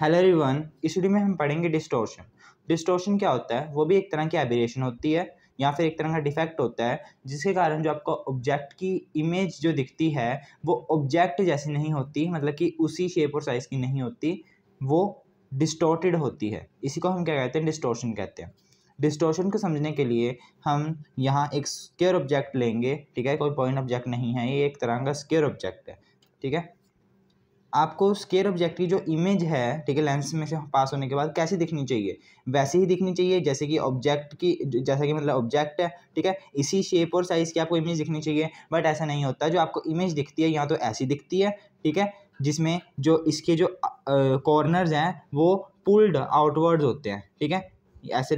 Hello everyone इस video में हम पढ़ेंगे डिस्टोर्शन डिस्टोर्शन क्या होता है वो भी एक तरह की एबिरेशन होती है या फिर एक तरह का डिफेक्ट होता है जिसके कारण जो आपको ऑब्जेक्ट की इमेज जो दिखती है वो ऑब्जेक्ट जैसी नहीं होती मतलब कि उसी शेप और साइज़ की नहीं होती वो डिस्टोर्टेड होती है इसी को हम क्या कहते हैं डिस्टोर्शन कहते हैं डिस्टोर्शन को समझने के लिए हम यहाँ एक स्केयर ऑब्जेक्ट लेंगे ठीक है कोई पॉइंट ऑब्जेक्ट नहीं है ये एक तरह का स्केयर ऑब्जेक्ट है ठीक है आपको स्केयर ऑब्जेक्टिव जो इमेज है ठीक है लेंस में से पास होने के बाद कैसी दिखनी चाहिए वैसे ही दिखनी चाहिए जैसे कि ऑब्जेक्ट की जैसा कि मतलब ऑब्जेक्ट है ठीक है इसी शेप और साइज़ की आपको इमेज दिखनी चाहिए बट ऐसा नहीं होता जो आपको इमेज दिखती है या तो ऐसी दिखती है ठीक है जिसमें जो इसके जो कॉर्नर्स हैं वो पुल्ड आउटवर्ड होते हैं ठीक है ऐसे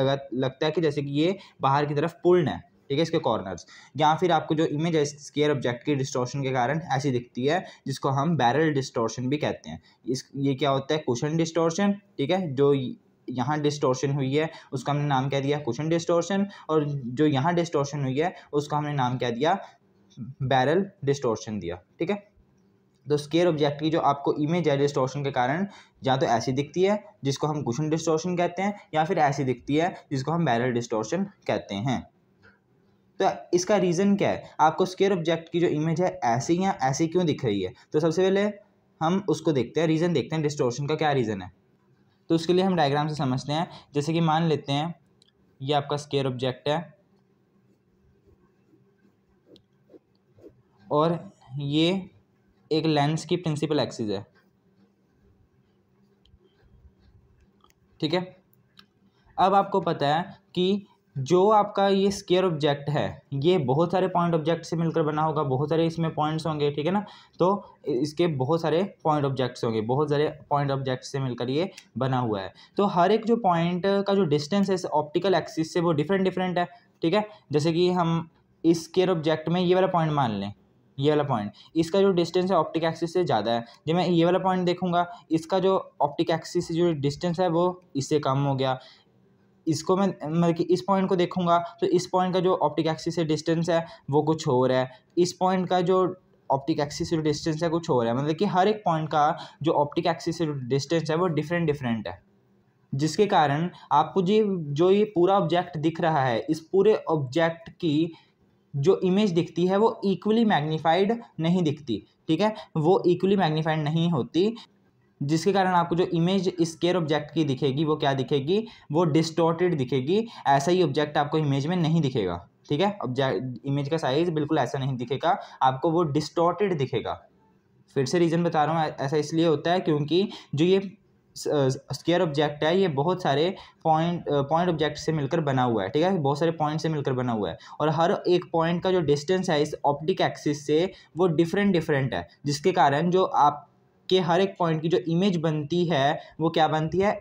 लगा लगता है कि जैसे कि ये बाहर की तरफ पुल्ड है ठीक है इसके कॉर्नर्स या फिर आपको जो इमेज है स्केयर ऑब्जेक्ट की डिस्टॉर्शन के कारण ऐसी दिखती है जिसको हम बैरल डिस्टॉर्शन भी कहते हैं इस ये क्या होता है कुशन डिस्टॉर्शन ठीक है जो यहाँ डिस्टॉर्शन हुई है उसका हमने नाम क्या दिया कुशन डिस्टॉर्शन और जो यहाँ डिस्टॉर्शन हुई है उसका हमने नाम क्या दिया बैरल डिस्टॉर्शन दिया ठीक है तो स्केयर ऑब्जेक्ट की जो आपको इमेज है डिस्टॉर्शन के कारण या तो ऐसी दिखती है जिसको हम कुशन डिस्टॉर्शन कहते हैं या फिर ऐसी दिखती है जिसको हम बैरल डिस्टॉर्शन कहते हैं तो इसका रीज़न क्या है आपको स्केयर ऑब्जेक्ट की जो इमेज है ऐसी या ऐसी क्यों दिख रही है तो सबसे पहले हम उसको देखते हैं रीज़न देखते हैं डिस्टोर्शन का क्या रीज़न है तो उसके लिए हम डायग्राम से समझते हैं जैसे कि मान लेते हैं ये आपका स्केयर ऑब्जेक्ट है और ये एक लेंस की प्रिंसिपल एक्सिस है ठीक है अब आपको पता है कि जो आपका ये स्केयर ऑब्जेक्ट है ये बहुत सारे पॉइंट ऑब्जेक्ट से मिलकर बना होगा बहुत सारे इसमें पॉइंट्स होंगे ठीक है ना तो इसके बहुत सारे पॉइंट ऑब्जेक्ट्स होंगे बहुत सारे पॉइंट ऑब्जेक्ट से मिलकर ये बना हुआ है तो हर एक जो पॉइंट का जो डिस्टेंस है ऑप्टिकल एक्सिस से वो डिफरेंट डिफरेंट है ठीक है जैसे कि हम इस स्केयर ऑब्जेक्ट में ये वाला पॉइंट मान लें ये वाला पॉइंट इसका जो डिस्टेंस है ऑप्टिक एक्सिस से ज़्यादा है जब मैं ये वाला पॉइंट देखूंगा इसका जो ऑप्टिक एक्सिस से जो डिस्टेंस है वो इससे कम हो गया इसको मैं मतलब कि इस पॉइंट को देखूंगा तो इस पॉइंट का जो ऑप्टिक एक्सिस से डिस्टेंस है वो कुछ और है इस पॉइंट का जो ऑप्टिक एक्सिस से डिस्टेंस है कुछ और है मतलब कि हर एक पॉइंट का जो ऑप्टिक एक्सिस से डिस्टेंस है वो डिफरेंट डिफरेंट है जिसके कारण आपको जी जो ये पूरा ऑब्जेक्ट दिख रहा है इस पूरे ऑब्जेक्ट की जो इमेज दिखती है वो इक्वली मैग्नीफाइड नहीं दिखती ठीक है वो इक्वली मैग्नीफाइड नहीं होती जिसके कारण आपको जो इमेज स्केयर ऑब्जेक्ट की दिखेगी वो क्या दिखेगी वो डिस्टोर्टेड दिखेगी ऐसा ही ऑब्जेक्ट आपको इमेज में नहीं दिखेगा ठीक है ऑब्जेक्ट इमेज का साइज़ बिल्कुल ऐसा नहीं दिखेगा आपको वो डिस्टोर्टेड दिखेगा फिर से रीज़न बता रहा हूँ ऐसा इसलिए होता है क्योंकि जो ये स्केयर ऑब्जेक्ट है ये बहुत सारे पॉइंट पॉइंट ऑब्जेक्ट से मिलकर बना हुआ है ठीक है बहुत सारे पॉइंट से मिलकर बना हुआ है और हर एक पॉइंट का जो डिस्टेंस है इस ऑप्टिक एक्सिस से वो डिफरेंट डिफरेंट है जिसके कारण जो आप के हर एक पॉइंट की जो इमेज बनती है वो क्या बनती है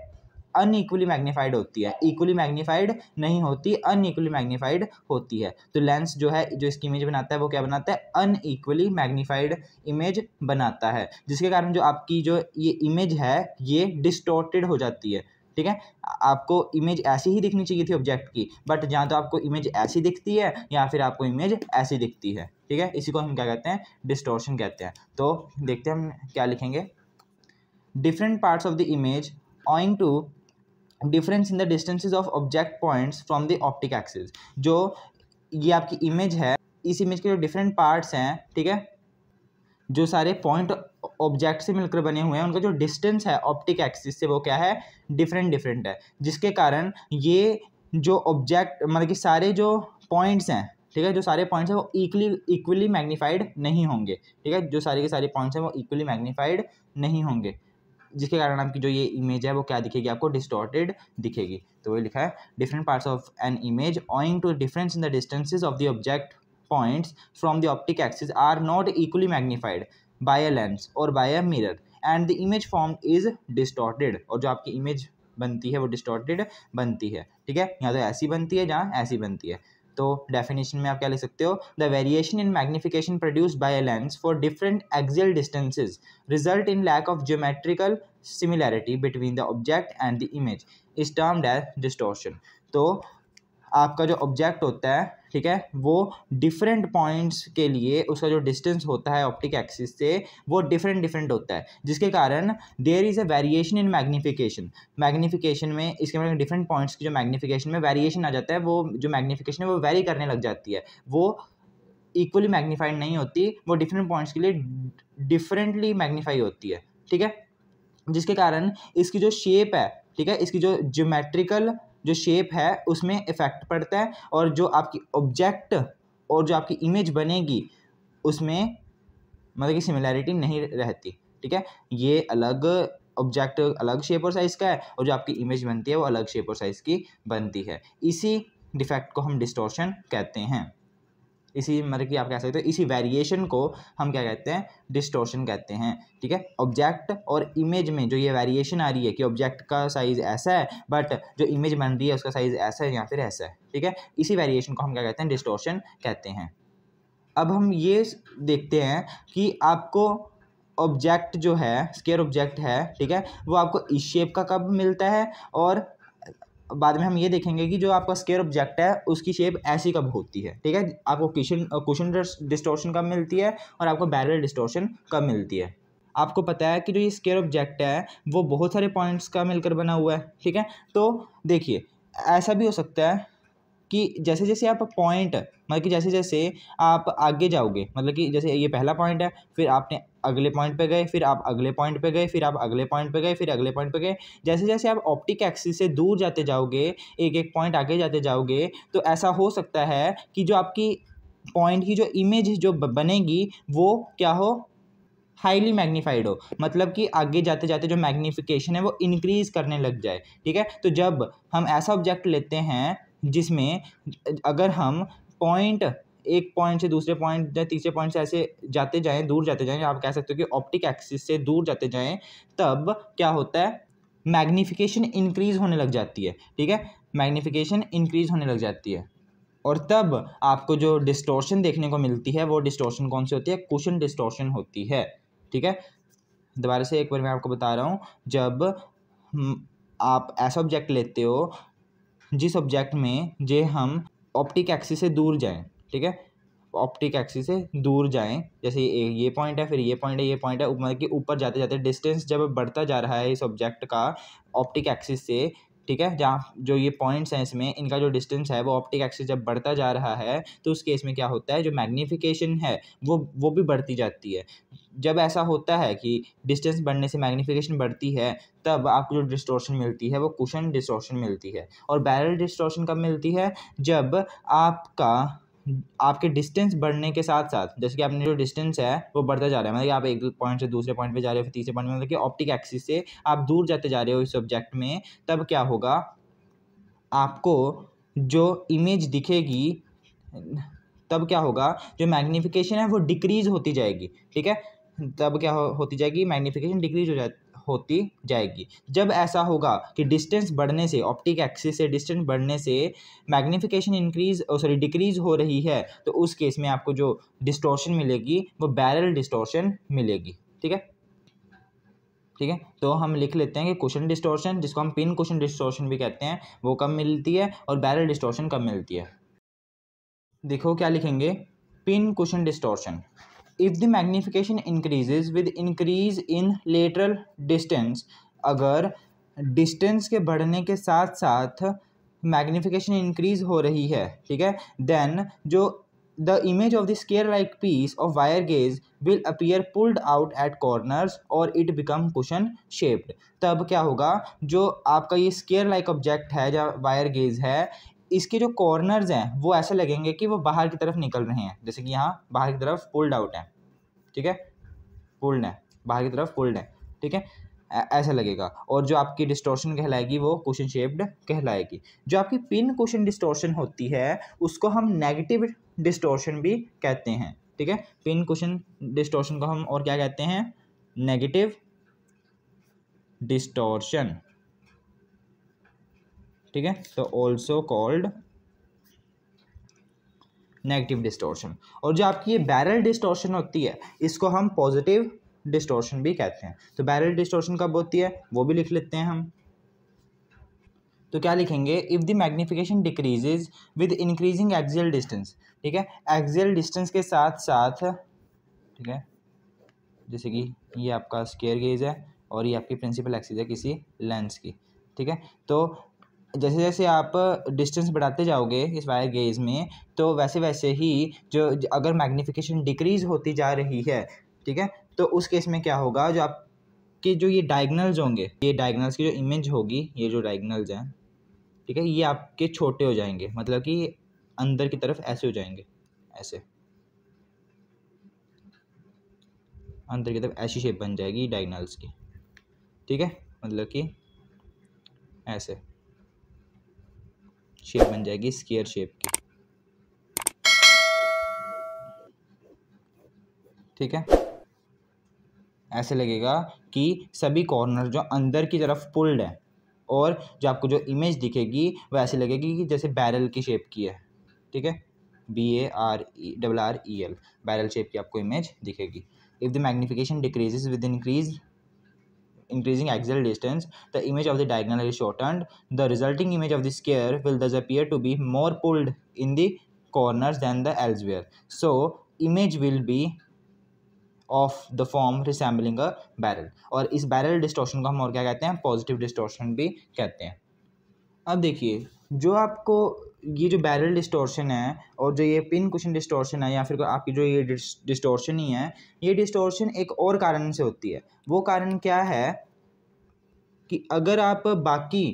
अनईक्वली मैग्नीफाइड होती है इक्वली मैग्नीफाइड नहीं होती अनईक्वली मैग्नीफाइड होती है तो लेंस जो है जो इसकी इमेज बनाता है वो क्या बनाता है अनईक्वली मैग्नीफाइड इमेज बनाता है जिसके कारण जो आपकी जो ये इमेज है ये डिस्टोर्टेड हो जाती है ठीक है आपको इमेज ऐसी ही दिखनी चाहिए थी ऑब्जेक्ट की बट या तो आपको इमेज ऐसी दिखती है या फिर आपको इमेज ऐसी दिखती है ठीक है इसी को हम क्या कहते हैं डिस्टोर्शन कहते हैं तो देखते हैं हम क्या लिखेंगे different parts of the image owing to difference in the distances of object points from the optic axis जो ये आपकी इमेज है इस इमेज के जो डिफरेंट पार्ट्स हैं ठीक है जो सारे पॉइंट ऑब्जेक्ट से मिलकर बने हुए हैं उनका जो डिस्टेंस है ऑप्टिक एक्सिस से वो क्या है डिफरेंट डिफरेंट है जिसके कारण ये जो ऑब्जेक्ट मतलब कि सारे जो पॉइंट्स हैं ठीक है जो सारे पॉइंट्स हैं वो इक्वली इक्वली मैग्नीफाइड नहीं होंगे ठीक है जो सारे के सारे पॉइंट्स हैं वो इक्वली मैग्नीफाइड नहीं होंगे जिसके कारण आपकी जो ये इमेज है वो क्या दिखेगी आपको डिस्टॉर्टेड दिखेगी तो वो लिखा है different parts of an image owing to difference in the distances of the object points from the optic axis are not equally magnified by a lens or by a mirror and the image formed is distorted और जो आपकी image बनती है वो distorted बनती है ठीक है या तो ऐसी बनती है जहाँ ऐसी बनती है तो डेफिनेशन में आप क्या लिख सकते हो the variation in magnification produce by a lens for different axial distances result in lack of geometrical similarity between the object and the image is termed as distortion तो आपका जो ऑब्जेक्ट होता है ठीक है वो डिफरेंट पॉइंट्स के लिए उसका जो डिस्टेंस होता है ऑप्टिक एक्सिस से वो डिफरेंट डिफरेंट होता है जिसके कारण there is a variation in magnification magnification में इसके मतलब डिफरेंट पॉइंट्स की जो मैग्नीफिकेशन में वेरिएशन आ जाता है वो जो मैग्नीफिकेशन है वो वेरी करने लग जाती है वो इक्वली मैग्नीफाइड नहीं होती वो डिफरेंट पॉइंट्स के लिए डिफरेंटली मैग्नीफाई होती है ठीक है जिसके कारण इसकी जो शेप है ठीक है इसकी जो ज्योमेट्रिकल जो शेप है उसमें इफ़ेक्ट पड़ता है और जो आपकी ऑब्जेक्ट और जो आपकी इमेज बनेगी उसमें मतलब कि सिमिलैरिटी नहीं रहती ठीक है ये अलग ऑब्जेक्ट अलग शेप और साइज़ का है और जो आपकी इमेज बनती है वो अलग शेप और साइज़ की बनती है इसी डिफेक्ट को हम डिस्टोर्शन कहते हैं इसी मतलब कि आप कह सकते हो इसी वेरिएशन को हम क्या कहते हैं डिस्टोशन कहते हैं ठीक है ऑब्जेक्ट और इमेज में जो ये वेरिएशन आ रही है कि ऑब्जेक्ट का साइज़ ऐसा है बट जो इमेज बन रही है उसका साइज़ ऐसा है या फिर ऐसा है ठीक है इसी वेरिएशन को हम क्या कहते हैं डिस्टोशन कहते हैं अब हम ये देखते हैं कि आपको ऑब्जेक्ट जो है स्केयर ऑब्जेक्ट है ठीक है वो आपको इस e शेप का कब मिलता है और बाद में हम ये देखेंगे कि जो आपका स्केयर ऑब्जेक्ट है उसकी शेप ऐसी कब होती है ठीक है आपको क्वेश्चन क्वेश्चन डिस्टोर्शन कब मिलती है और आपको बैरल डिस्टोर्शन कब मिलती है आपको पता है कि जो ये स्केयर ऑब्जेक्ट है वो बहुत सारे पॉइंट्स का मिलकर बना हुआ है ठीक है तो देखिए ऐसा भी हो सकता है कि जैसे जैसे आप पॉइंट मतलब कि जैसे जैसे आप आगे जाओगे मतलब कि जैसे ये पहला पॉइंट है फिर आपने अगले पॉइंट पे गए फिर आप अगले पॉइंट पे गए फिर आप अगले पॉइंट पे गए फिर अगले पॉइंट पे गए जैसे जैसे आप ऑप्टिक एक्सिस से दूर जाते जाओगे एक एक पॉइंट आगे जाते जाओगे तो ऐसा हो सकता है कि जो आपकी पॉइंट की जो इमेज जो बनेगी वो क्या हो हाईली मैग्नीफाइड हो मतलब कि आगे जाते जाते जो मैग्नीफिकेशन है वो इंक्रीज़ करने लग जाए ठीक है तो जब हम ऐसा ऑब्जेक्ट लेते हैं जिसमें अगर हम पॉइंट एक पॉइंट से दूसरे पॉइंट या तीसरे पॉइंट से ऐसे जाते जाएं दूर जाते जाएं आप कह सकते हो कि ऑप्टिक एक्सिस से दूर जाते जाएँ तब क्या होता है मैग्नीफिकेशन इंक्रीज़ होने लग जाती है ठीक है मैग्नीफिकेशन इंक्रीज़ होने लग जाती है और तब आपको जो डिस्टोर्शन देखने को मिलती है वो डिस्टोर्शन कौन सी होती है कुशन डिस्टोर्शन होती है ठीक है दोबारा से एक बार मैं आपको बता रहा हूँ जब आप ऐसा ऑब्जेक्ट लेते हो जिस ऑब्जेक्ट में जे हम ऑप्टिक एक्सिस से दूर जाएं ठीक है ऑप्टिक एक्सिस से दूर जाएं जैसे ये ये पॉइंट है फिर ये पॉइंट है ये पॉइंट है मतलब कि ऊपर जाते जाते डिस्टेंस जब बढ़ता जा रहा है इस ऑब्जेक्ट का ऑप्टिक एक्सिस से ठीक है जहाँ जो ये पॉइंट्स हैं इसमें इनका जो डिस्टेंस है वो ऑप्टिक एक्सिस जब बढ़ता जा रहा है तो उस केस में क्या होता है जो मैग्नीफिकेशन है वो वो भी बढ़ती जाती है जब ऐसा होता है कि डिस्टेंस बढ़ने से मैग्नीफिकेशन बढ़ती है तब आपको जो डिस्टोर्शन मिलती है वो कुशन डिस्टोर्शन मिलती है और बैरल डिस्टोर्शन कब मिलती है जब आपका आपके डिस्टेंस बढ़ने के साथ साथ जैसे कि आपने जो डिस्टेंस है वो बढ़ता जा रहा है मतलब कि आप एक पॉइंट से दूसरे पॉइंट पे जा रहे हो फिर तीसरे पॉइंट में मतलब कि ऑप्टिक एक्सिस से आप दूर जाते जा रहे हो इस सब्जेक्ट में तब क्या होगा आपको जो इमेज दिखेगी तब क्या होगा जो मैग्नीफिकेशन है वो डिक्रीज़ होती जाएगी ठीक है तब क्या हो, होती जाएगी मैग्नीफिकेशन डिक्रीज हो जाती होती जाएगी जब ऐसा होगा कि डिस्टेंस बढ़ने से ऑप्टिक एक्सिस से डिस्टेंस बढ़ने से मैग्नीफिकेशन इंक्रीज सॉरी डिक्रीज हो रही है तो उस केस में आपको जो डिस्टोशन मिलेगी वो बैरल डिस्टोर्शन मिलेगी ठीक है ठीक है तो हम लिख लेते हैं कि क्वेश्चन डिस्टोशन जिसको हम पिन क्वेश्चन डिस्टोर्शन भी कहते हैं वो कम मिलती है और बैरल डिस्टोर्शन कम मिलती है देखो क्या लिखेंगे pincushion distortion if the magnification increases with increase in lateral distance अगर डिस्टेंस के बढ़ने के साथ साथ मैग्नीफिकेशन इंक्रीज हो रही है ठीक है देन जो the image of the square like piece of wire gauge will appear pulled out at corners और इट बिकम कुशन शेप्ड तब क्या होगा जो आपका ये स्केयर लाइक ऑब्जेक्ट है या वायर गेज है इसके जो कॉर्नर्स हैं वो ऐसे लगेंगे कि वो बाहर की तरफ निकल रहे हैं जैसे कि यहाँ बाहर की तरफ पुल्ड आउट है ठीक है पुल्ड है बाहर की तरफ पुल्ड है ठीक है ऐसा लगेगा और जो आपकी डिस्टोर्शन कहलाएगी वो क्वेश्चन शेप्ड कहलाएगी जो आपकी पिन क्वेश्चन डिस्टोर्शन होती है उसको हम नेगेटिव डिस्टोर्शन भी कहते हैं ठीक है पिन क्वेश्चन डिस्टोर्शन को हम और क्या कहते हैं नेगेटिव डिस्टोर्शन ठीक है तो ऑल्सो कॉल्ड नेगेटिव डिस्टोर्शन और जो आपकी ये बैरल डिस्टोर्शन होती है इसको हम पॉजिटिव डिस्टोर्शन भी कहते हैं तो बैरल डिस्टोर्शन कब होती है वो भी लिख लेते हैं हम तो क्या लिखेंगे if the magnification decreases with increasing axial distance ठीक है एक्जियल डिस्टेंस के साथ साथ ठीक है जैसे कि ये आपका स्केयर गेज है और ये आपकी प्रिंसिपल एक्सीज है किसी लेंस की ठीक है तो जैसे जैसे आप डिस्टेंस बढ़ाते जाओगे इस वायर गेज में तो वैसे वैसे ही जो अगर मैग्नीफिकेशन डिक्रीज़ होती जा रही है ठीक है तो उस केस में क्या होगा जो आपके जो ये डायगनल्स होंगे ये डायगनल्स की जो इमेज होगी ये जो डायगनल्स हैं ठीक है ये आपके छोटे हो जाएंगे मतलब कि अंदर की तरफ ऐसे हो जाएंगे ऐसे अंदर की तरफ ऐसी शेप बन जाएगी डायगनल्स की ठीक है मतलब कि ऐसे शेप बन जाएगी स्केयर शेप की ठीक है ऐसे लगेगा कि सभी कॉर्नर जो अंदर की तरफ पुल्ड है और जो आपको जो इमेज दिखेगी वह ऐसी लगेगी कि जैसे बैरल की शेप की है ठीक है B A R E double R E L barrel shape की आपको इमेज दिखेगी if the magnification decreases with increase increasing axial distance, the image of the diagonal is shortened. The resulting image of the square will thus appear to be more pulled in the corners than the elsewhere. So, image will be of the form resembling a barrel. और इस barrel distortion को हम और क्या कहते हैं Positive distortion भी कहते हैं अब देखिए जो आपको ये जो बैरल डिस्टोर्शन है और जो ये पिन कुशन डिस्टोर्शन है या फिर आपकी जो ये डिस्टोर्शन ही है ये डिस्टोर्शन एक और कारण से होती है वो कारण क्या है कि अगर आप बाकी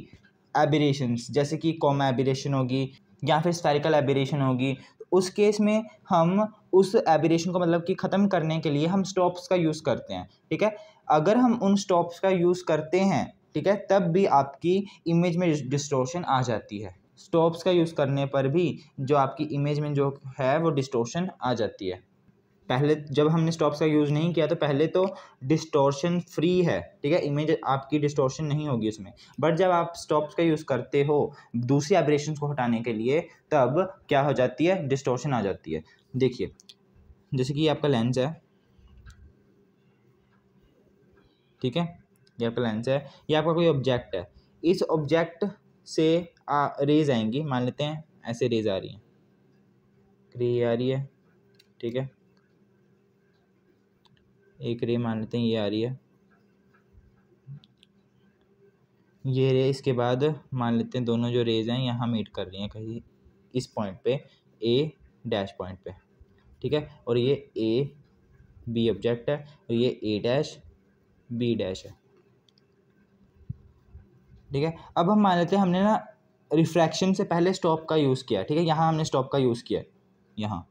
एबिरेशंस जैसे कि कॉम एबिरेशन होगी या फिर स्फेरिकल एबिरेशन होगी उस केस में हम उस एबिरेशन को मतलब कि ख़त्म करने के लिए हम स्टॉप्स का यूज़ करते हैं ठीक है अगर हम उन स्टॉप्स का यूज़ करते हैं ठीक है तब भी आपकी इमेज में डिस्टोर्शन आ जाती है स्टॉप्स का यूज़ करने पर भी जो आपकी इमेज में जो है वो डिस्टोशन आ जाती है पहले जब हमने स्टॉप्स का यूज़ नहीं किया तो पहले तो डिस्टोशन फ्री है ठीक है इमेज आपकी डिस्टोर्शन नहीं होगी उसमें बट जब आप स्टॉप्स का यूज़ करते हो दूसरी एब्रेशन को हटाने के लिए तब क्या हो जाती है डिस्टोर्शन आ जाती है देखिए जैसे कि ये आपका लेंस है ठीक है ये आपका लेंस है ये आपका कोई ऑब्जेक्ट है इस ऑब्जेक्ट से आ, रेज आएंगी मान लेते हैं ऐसे रेज आ रही हैं रे आ रही है ठीक है एक रे मान लेते हैं ये आ रही है ये रे इसके बाद मान लेते हैं दोनों जो रेज हैं यहाँ मीट कर रही हैं कहीं इस पॉइंट पे ए डैश पॉइंट पे ठीक है और ये ए बी ऑब्जेक्ट है और ये ए डैश बी डैश है ठीक है अब हम मान लेते हैं हमने ना रिफ्रैक्शन से पहले स्टॉप का यूज़ किया ठीक है यहाँ हमने स्टॉप का यूज़ किया यहाँ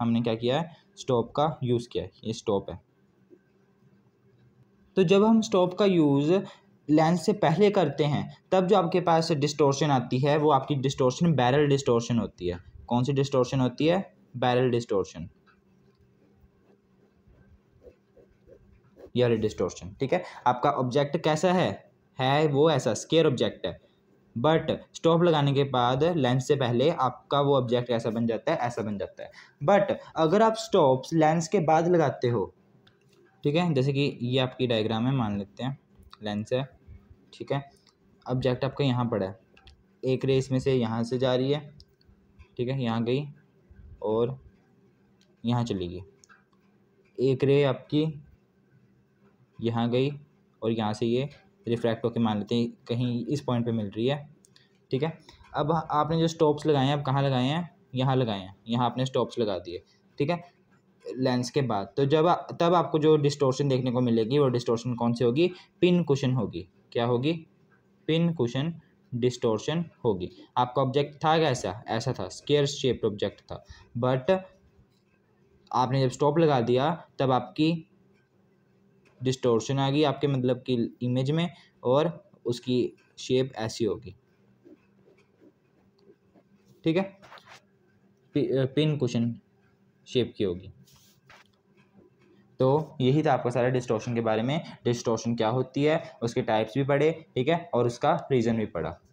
हमने क्या किया है स्टॉप का यूज़ किया है ये स्टॉप है तो जब हम स्टॉप का यूज़ लेंस से पहले करते हैं तब जो आपके पास डिस्टोर्शन आती है वो आपकी डिस्टोर्शन बैरल डिस्टोर्शन होती है कौन सी डिस्टोर्शन होती है बैरल डिस्टोर्शन यह डिस्टोर्शन ठीक है आपका ऑब्जेक्ट कैसा है है वो ऐसा स्केयर ऑब्जेक्ट है बट स्टॉप लगाने के बाद लेंस से पहले आपका वो ऑब्जेक्ट ऐसा बन जाता है ऐसा बन जाता है बट अगर आप स्टॉप्स लेंस के बाद लगाते हो ठीक है जैसे कि ये आपकी डायग्राम है मान लेते हैं लेंस है ठीक है ऑब्जेक्ट आपका यहाँ पड़ा है एक रे इसमें से यहाँ से जा रही है ठीक है यहाँ गई और यहाँ चली गई एक रे आपकी यहाँ गई और यहाँ से ये रिफ्रैक्ट होकर मान लेते हैं कहीं इस पॉइंट पे मिल रही है ठीक है अब आपने जो स्टॉप्स लगाए हैं अब कहाँ लगाए हैं यहाँ लगाए हैं यहाँ आपने स्टॉप्स लगा दिए ठीक है लेंस के बाद तो जब तब आपको जो डिस्टोर्शन देखने को मिलेगी वो डिस्टोर्शन कौन सी होगी पिन कुशन होगी क्या होगी पिन कुशन डिस्टोर्शन होगी आपका ऑब्जेक्ट था कैसा ऐसा था स्केयर शेप्ड ऑब्जेक्ट था बट आपने जब स्टॉप लगा दिया तब आपकी डिस्टोर्शन आ गई आपके मतलब की इमेज में और उसकी शेप ऐसी होगी ठीक है पिन क्वेश्चन शेप की होगी तो यही था आपका सारा डिस्टोर्शन के बारे में डिस्टोर्शन क्या होती है उसके टाइप्स भी पढ़े ठीक है और उसका रीज़न भी पढ़ा